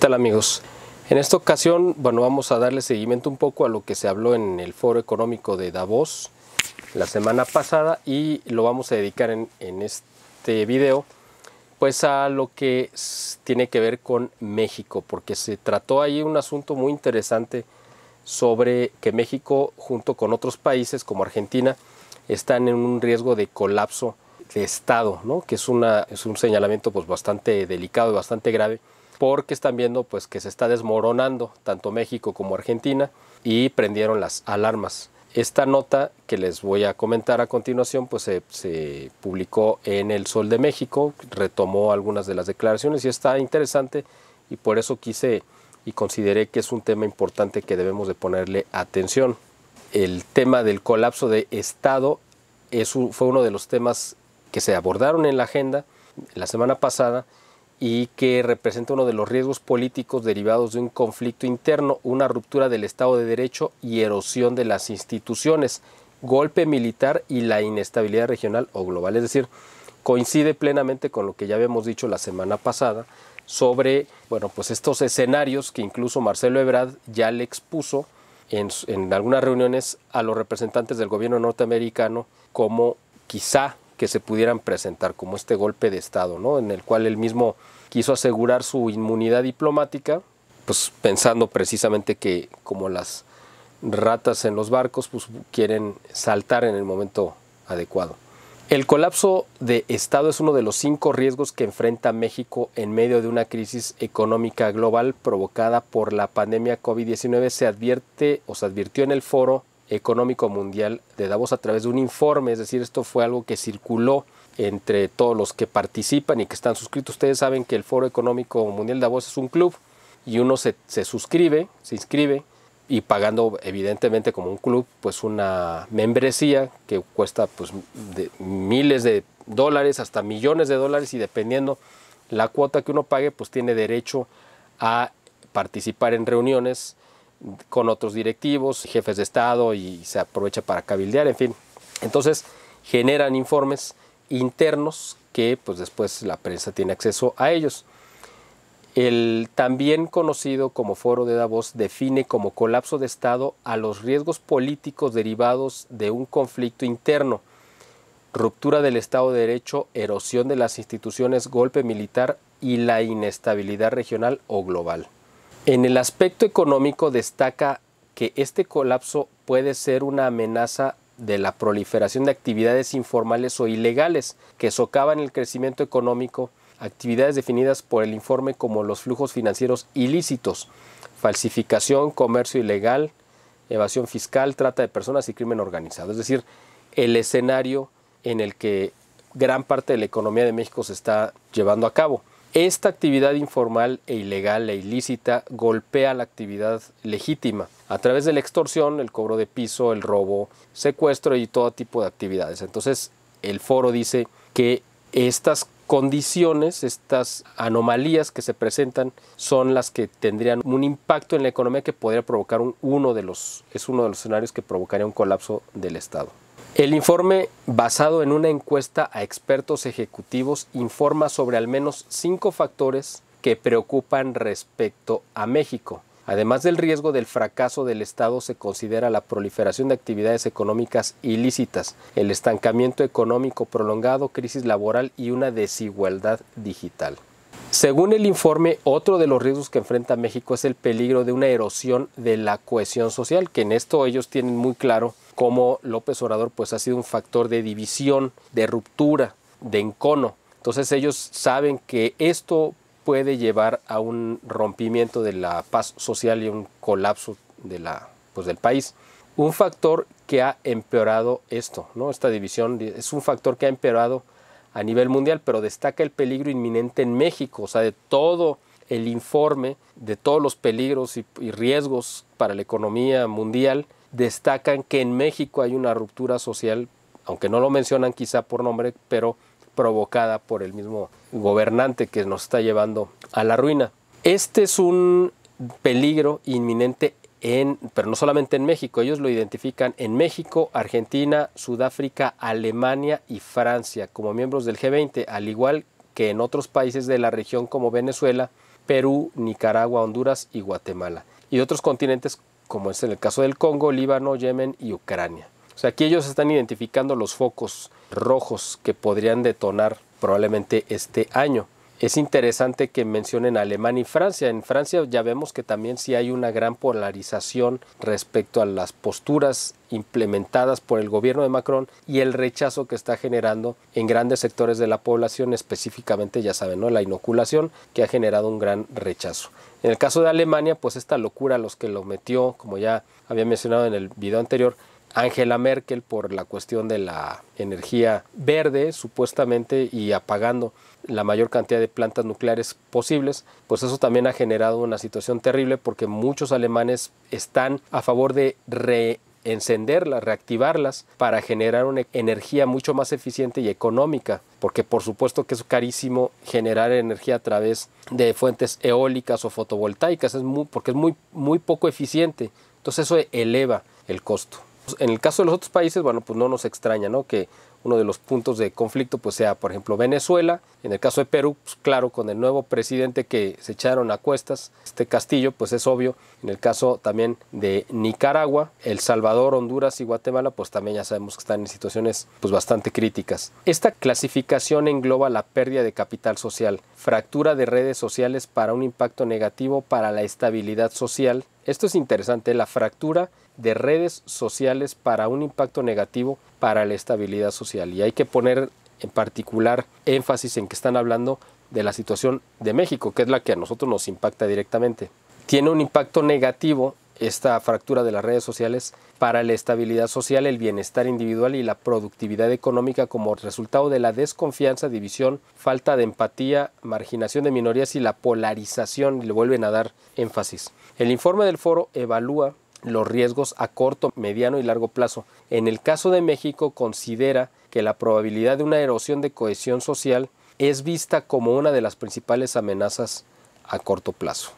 tal amigos? En esta ocasión, bueno, vamos a darle seguimiento un poco a lo que se habló en el foro económico de Davos la semana pasada y lo vamos a dedicar en, este video pues a lo que tiene que ver con México, porque se trató ahí un asunto muy interesante sobre que México junto con otros países como Argentina están en un riesgo de colapso de Estado, ¿no? que es, una, es un señalamiento pues, bastante delicado y bastante grave porque están viendo pues que se está desmoronando tanto México como Argentina y prendieron las alarmas. Esta nota que les voy a comentar a continuación pues se, publicó en El Sol de México, retomó algunas de las declaraciones y está interesante y por eso quise y consideré que es un tema importante que debemos de ponerle atención. El tema del colapso de Estado fue uno de los temas que se abordaron en la agenda la semana pasada y que representa uno de los riesgos políticos derivados de un conflicto interno, una ruptura del Estado de Derecho y erosión de las instituciones, golpe militar y la inestabilidad regional o global. Es decir, coincide plenamente con lo que ya habíamos dicho la semana pasada sobre bueno, pues estos escenarios que incluso Marcelo Ebrard ya le expuso en, en algunas reuniones a los representantes del gobierno norteamericano como quizá que se pudieran presentar como este golpe de Estado, ¿no? En el cual el mismo quiso asegurar su inmunidad diplomática, pues pensando precisamente que como las ratas en los barcos, pues quieren saltar en el momento adecuado. El colapso de Estado es uno de los cinco riesgos que enfrenta México en medio de una crisis económica global provocada por la pandemia COVID-19. Se advierte o se advirtió en el Foro Económico Mundial de Davos a través de un informe, es decir, esto fue algo que circuló entre todos los que participan y que están suscritos. Ustedes saben que el Foro Económico Mundial de Davos es un club y uno se, suscribe, se inscribe y pagando evidentemente como un club pues una membresía que cuesta pues de miles de dólares hasta millones de dólares y dependiendo la cuota que uno pague pues tiene derecho a participar en reuniones con otros directivos, jefes de Estado y se aprovecha para cabildear, en fin. Entonces generan informes internos que pues después la prensa tiene acceso a ellos. El también conocido como Foro de Davos define como colapso de Estado a los riesgos políticos derivados de un conflicto interno, ruptura del Estado de Derecho, erosión de las instituciones, golpe militar y la inestabilidad regional o global. En el aspecto económico destaca que este colapso puede ser una amenaza de la proliferación de actividades informales o ilegales que socavan el crecimiento económico, actividades definidas por el informe como los flujos financieros ilícitos, falsificación, comercio ilegal, evasión fiscal, trata de personas y crimen organizado. Es decir, el escenario en el que gran parte de la economía de México se está llevando a cabo. Esta actividad informal e ilegal e ilícita golpea la actividad legítima a través de la extorsión, el cobro de piso, el robo, secuestro y todo tipo de actividades. Entonces, el foro dice que estas condiciones, estas anomalías que se presentan son las que tendrían un impacto en la economía que podría provocar uno de los, es uno de los escenarios que provocaría un colapso del Estado. El informe, basado en una encuesta a expertos ejecutivos, informa sobre al menos cinco factores que preocupan respecto a México. Además del riesgo del fracaso del Estado, se considera la proliferación de actividades económicas ilícitas, el estancamiento económico prolongado, crisis laboral y una desigualdad digital. Según el informe, otro de los riesgos que enfrenta México es el peligro de una erosión de la cohesión social, que en esto ellos tienen muy claro como López Obrador pues ha sido un factor de división, de ruptura, de encono. Entonces ellos saben que esto puede llevar a un rompimiento de la paz social y un colapso de la, pues, del país. Un factor que ha empeorado esto, ¿no? esta división es un factor que ha empeorado a nivel mundial, pero destaca el peligro inminente en México, o sea, de todo el informe, de todos los peligros y riesgos para la economía mundial, destacan que en México hay una ruptura social, aunque no lo mencionan quizá por nombre, pero provocada por el mismo gobernante que nos está llevando a la ruina. Este es un peligro inminente en, pero no solamente en México, ellos lo identifican en México, Argentina, Sudáfrica, Alemania y Francia como miembros del G20, al igual que en otros países de la región como Venezuela, Perú, Nicaragua, Honduras y Guatemala, y otros continentes como es en el caso del Congo, Líbano, Yemen y Ucrania. O sea, aquí ellos están identificando los focos rojos que podrían detonar probablemente este año. Es interesante que mencionen Alemania y Francia. En Francia ya vemos que también sí hay una gran polarización respecto a las posturas implementadas por el gobierno de Macron y el rechazo que está generando en grandes sectores de la población, específicamente, ya saben, ¿no? la inoculación, que ha generado un gran rechazo. En el caso de Alemania, pues esta locura, a los que lo metió, como ya había mencionado en el video anterior, Angela Merkel por la cuestión de la energía verde, supuestamente, y apagando la mayor cantidad de plantas nucleares posibles, pues eso también ha generado una situación terrible porque muchos alemanes están a favor de reencenderlas, reactivarlas para generar una energía mucho más eficiente y económica, porque por supuesto que es carísimo generar energía a través de fuentes eólicas o fotovoltaicas, porque es muy, muy poco eficiente, entonces eso eleva el costo. Pues, en el caso de los otros países, bueno, pues no nos extraña, ¿no? Que uno de los puntos de conflicto pues sea, por ejemplo, Venezuela. En el caso de Perú, pues, claro, con el nuevo presidente que se echaron a cuestas, este Castillo, pues es obvio. En el caso también de Nicaragua, El Salvador, Honduras y Guatemala, pues también ya sabemos que están en situaciones pues bastante críticas. Esta clasificación engloba la pérdida de capital social, fractura de redes sociales para un impacto negativo para la estabilidad social. Esto es interesante, la fractura de redes sociales para un impacto negativo para la estabilidad social. Y hay que poner en particular énfasis en que están hablando de la situación de México, que es la que a nosotros nos impacta directamente. Tiene un impacto negativo esta fractura de las redes sociales para la estabilidad social, el bienestar individual y la productividad económica como resultado de la desconfianza, división, falta de empatía, marginación de minorías y la polarización, le vuelven a dar énfasis. El informe del foro evalúa los riesgos a corto, mediano y largo plazo. En el caso de México considera que la probabilidad de una erosión de cohesión social es vista como una de las principales amenazas a corto plazo.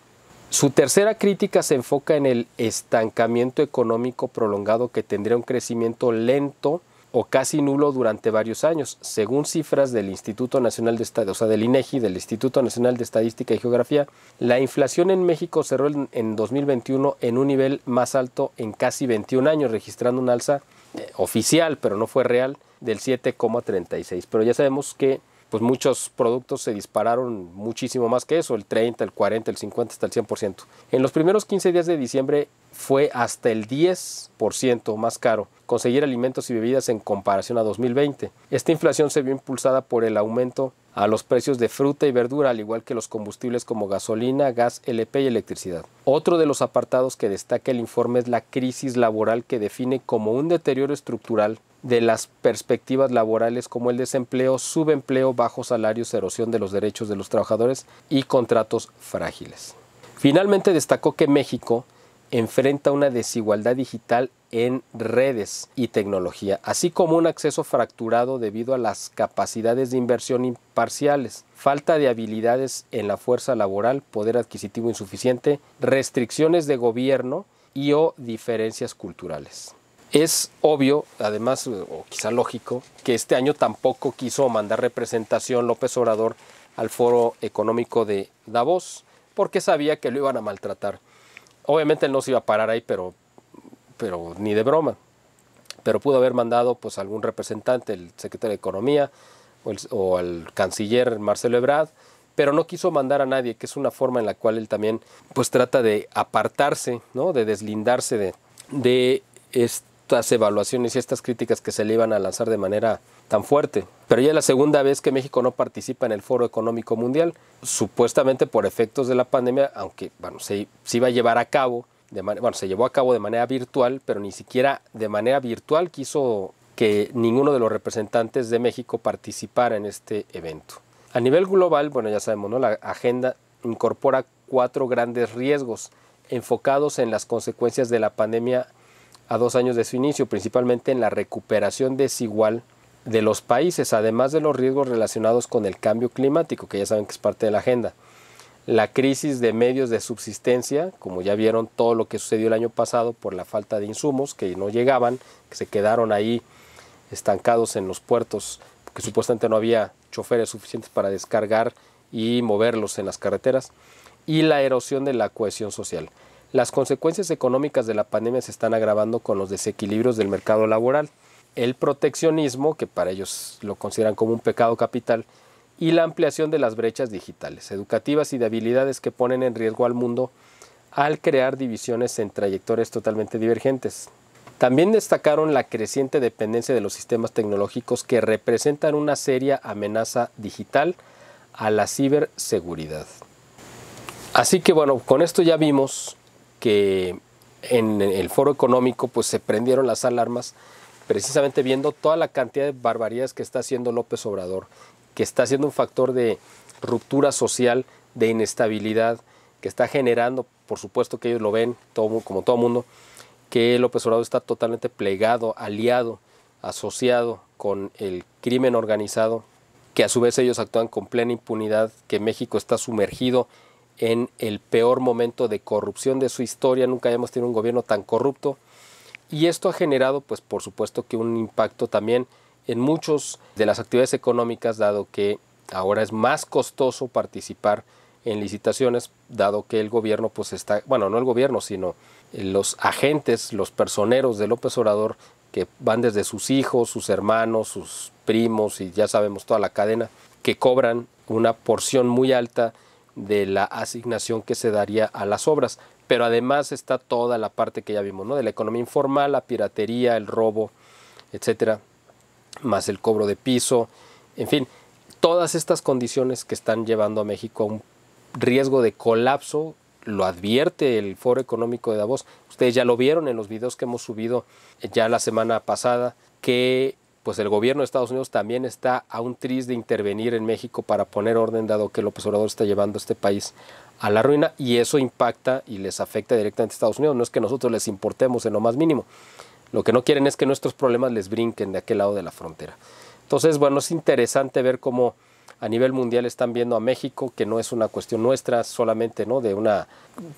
Su tercera crítica se enfoca en el estancamiento económico prolongado que tendría un crecimiento lento o casi nulo durante varios años, según cifras del Instituto Nacional de Estadística, o sea, del INEGI, e del Instituto Nacional de Estadística y Geografía, la inflación en México cerró en 2021 en un nivel más alto en casi 21 años, registrando un alza eh, oficial, pero no fue real, del 7,36. Pero ya sabemos que pues muchos productos se dispararon muchísimo más que eso, el 30, el 40, el 50, hasta el 100%. En los primeros 15 días de diciembre fue hasta el 10% más caro conseguir alimentos y bebidas en comparación a 2020. Esta inflación se vio impulsada por el aumento a los precios de fruta y verdura, al igual que los combustibles como gasolina, gas LP y electricidad. Otro de los apartados que destaca el informe es la crisis laboral que define como un deterioro estructural de las perspectivas laborales como el desempleo, subempleo, bajos salarios, erosión de los derechos de los trabajadores y contratos frágiles. Finalmente destacó que México enfrenta una desigualdad digital en redes y tecnología, así como un acceso fracturado debido a las capacidades de inversión imparciales, falta de habilidades en la fuerza laboral, poder adquisitivo insuficiente, restricciones de gobierno y o diferencias culturales. Es obvio, además, o quizá lógico, que este año tampoco quiso mandar representación López Obrador al Foro Económico de Davos, porque sabía que lo iban a maltratar. Obviamente él no se iba a parar ahí, pero, pero ni de broma. Pero pudo haber mandado pues algún representante, el secretario de Economía o, al canciller Marcelo Ebrard, pero no quiso mandar a nadie, que es una forma en la cual él también pues trata de apartarse, ¿no? de deslindarse de, de estas evaluaciones y estas críticas que se le iban a lanzar de manera tan fuerte. Pero ya es la segunda vez que México no participa en el Foro Económico Mundial, supuestamente por efectos de la pandemia, aunque bueno, se, iba a llevar a cabo, de bueno, se llevó a cabo de manera virtual, pero ni siquiera de manera virtual quiso que ninguno de los representantes de México participara en este evento. A nivel global, bueno, ya sabemos, ¿no? la agenda incorpora cuatro grandes riesgos enfocados en las consecuencias de la pandemia a dos años de su inicio, principalmente en la recuperación desigual de los países, además de los riesgos relacionados con el cambio climático, que ya saben que es parte de la agenda. La crisis de medios de subsistencia, como ya vieron todo lo que sucedió el año pasado por la falta de insumos que no llegaban, que se quedaron ahí estancados en los puertos, que supuestamente no había choferes suficientes para descargar y moverlos en las carreteras, y la erosión de la cohesión social. Las consecuencias económicas de la pandemia se están agravando con los desequilibrios del mercado laboral el proteccionismo, que para ellos lo consideran como un pecado capital, y la ampliación de las brechas digitales, educativas y de habilidades que ponen en riesgo al mundo al crear divisiones en trayectorias totalmente divergentes. También destacaron la creciente dependencia de los sistemas tecnológicos que representan una seria amenaza digital a la ciberseguridad. Así que bueno, con esto ya vimos que en el foro económico pues se prendieron las alarmas precisamente viendo toda la cantidad de barbaridades que está haciendo López Obrador, que está siendo un factor de ruptura social, de inestabilidad, que está generando, por supuesto que ellos lo ven, como todo mundo, que López Obrador está totalmente plegado, aliado, asociado con el crimen organizado, que a su vez ellos actúan con plena impunidad, que México está sumergido en el peor momento de corrupción de su historia, nunca hayamos tenido un gobierno tan corrupto, y esto ha generado, pues por supuesto que un impacto también en muchas de las actividades económicas, dado que ahora es más costoso participar en licitaciones, dado que el gobierno, pues está, bueno, no el gobierno, sino eh, los agentes, los personeros de López Obrador, que van desde sus hijos, sus hermanos, sus primos y ya sabemos toda la cadena, que cobran una porción muy alta de la asignación que se daría a las obras pero además está toda la parte que ya vimos, ¿no? De la economía informal, la piratería, el robo, etcétera, más el cobro de piso, en fin, todas estas condiciones que están llevando a México a un riesgo de colapso, lo advierte el Foro Económico de Davos. Ustedes ya lo vieron en los videos que hemos subido ya la semana pasada, que pues el gobierno de Estados Unidos también está a un tris de intervenir en México para poner orden, dado que López Obrador está llevando a este país a la ruina y eso impacta y les afecta directamente a Estados Unidos. No es que nosotros les importemos en lo más mínimo. Lo que no quieren es que nuestros problemas les brinquen de aquel lado de la frontera. Entonces, bueno, es interesante ver cómo a nivel mundial están viendo a México, que no es una cuestión nuestra solamente, ¿no? De una,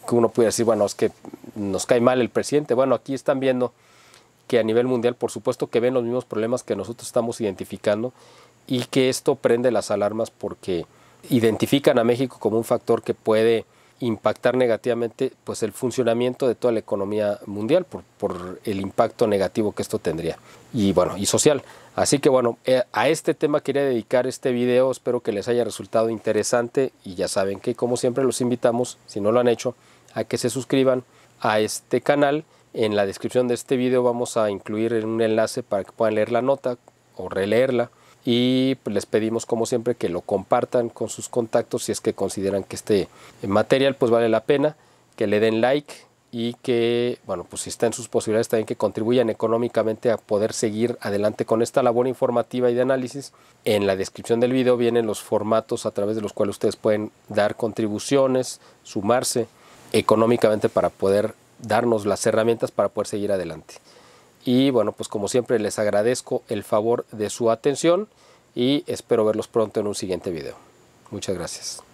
que uno puede decir, bueno, es que nos cae mal el presidente. Bueno, aquí están viendo que a nivel mundial, por supuesto, que ven los mismos problemas que nosotros estamos identificando y que esto prende las alarmas porque identifican a México como un factor que puede impactar negativamente pues el funcionamiento de toda la economía mundial por, el impacto negativo que esto tendría y bueno y social así que bueno eh, a este tema quería dedicar este video espero que les haya resultado interesante y ya saben que como siempre los invitamos si no lo han hecho a que se suscriban a este canal en la descripción de este video vamos a incluir un enlace para que puedan leer la nota o releerla y pues, les pedimos como siempre que lo compartan con sus contactos si es que consideran que este material pues vale la pena, que le den like y que, bueno, pues si está sus posibilidades también que contribuyan económicamente a poder seguir adelante con esta labor informativa y de análisis. En la descripción del video vienen los formatos a través de los cuales ustedes pueden dar contribuciones, sumarse económicamente para poder darnos las herramientas para poder seguir adelante. Y bueno, pues como siempre les agradezco el favor de su atención y espero verlos pronto en un siguiente video. Muchas gracias.